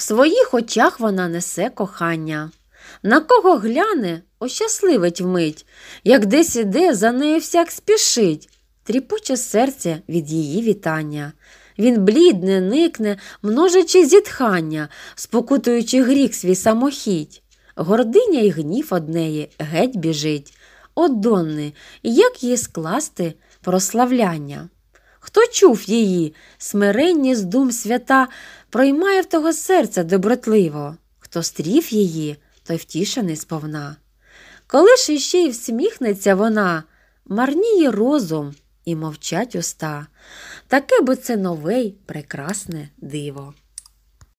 В своїх очах вона несе кохання. На кого гляне, ощасливить вмить, як десь іде, за нею всяк спішить, тріпоче серце від її вітання. Він блідне, никне, множачи зітхання, спокутуючи гріх свій самохідь. Гординя й гнів однеї геть біжить. О, Донни, як їй скласти прославляння? Хто чув її, смиренні з дум свята проймає в того серця добротливо, хто стрів її, той втішений сповна. Коли ж іще й всміхнеться вона, марніє розум і мовчать уста. Таке би це нове й прекрасне диво.